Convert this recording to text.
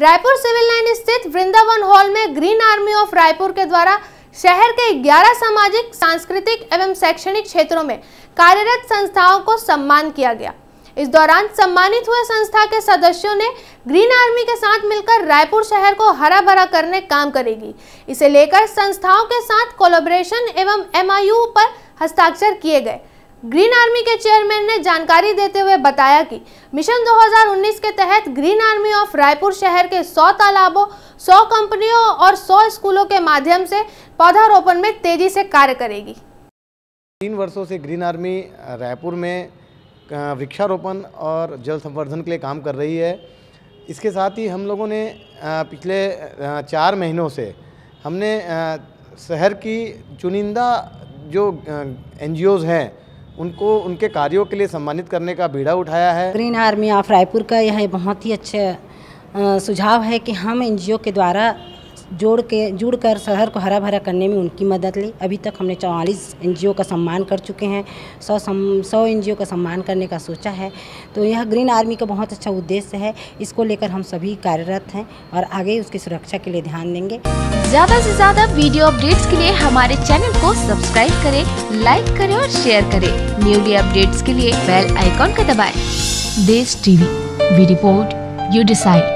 Raipur civil line स्थित Vrindavan hall में green army of Raipur के द्वारा शहर के 11 सामाजिक सांस्कृतिक एवं शैक्षणिक क्षेत्रों में कार्यरत संस्थाओं को सम्मान किया गया इस दौरान सम्मानित हुए संस्था के सदस्यों ने ग्रीन आर्मी के साथ मिलकर रायपुर शहर को हरा भरा करने काम करेगी इसे लेकर संस्थाओं के साथ कोलोबरेशन एवं एमआईयू पर हस्ताक्षर किए गए ग्रीन आर्मी के चेयरमैन ने जानकारी देते हुए बताया कि मिशन 2019 के तहत ग्रीन आर्मी ऑफ रायपुर शहर के 100 तालाबों 100 कंपनियों और 100 स्कूलों के माध्यम से पौधारोपण में तेजी से कार्य करेगी तीन वर्षों से ग्रीन आर्मी रायपुर में वृक्षारोपण और जल संवर्धन के लिए काम कर रही है इसके साथ ही हम लोगों ने पिछले चार महीनों से हमने शहर की चुनिंदा जो एन हैं उनको उनके कार्यों के लिए सम्मानित करने का बीड़ा उठाया है ग्रीन आर्मी ऑफ रायपुर का यह बहुत ही अच्छा सुझाव है कि हम एनजीओ के द्वारा जोड़ के जुड़ कर शहर को हरा भरा करने में उनकी मदद ली अभी तक हमने चौवालीस एन का सम्मान कर चुके हैं सौ सम सौ एन का सम्मान करने का सोचा है तो यह ग्रीन आर्मी का बहुत अच्छा उद्देश्य है इसको लेकर हम सभी कार्यरत हैं और आगे उसकी सुरक्षा के लिए ध्यान देंगे ज़्यादा से ज़्यादा वीडियो अपडेट्स के लिए हमारे चैनल को सब्सक्राइब करे लाइक करे और शेयर करे न्यूली अपडेट्स के लिए बेल आइकॉन का दबाए देश टीवी रिपोर्ट यू डिसाइड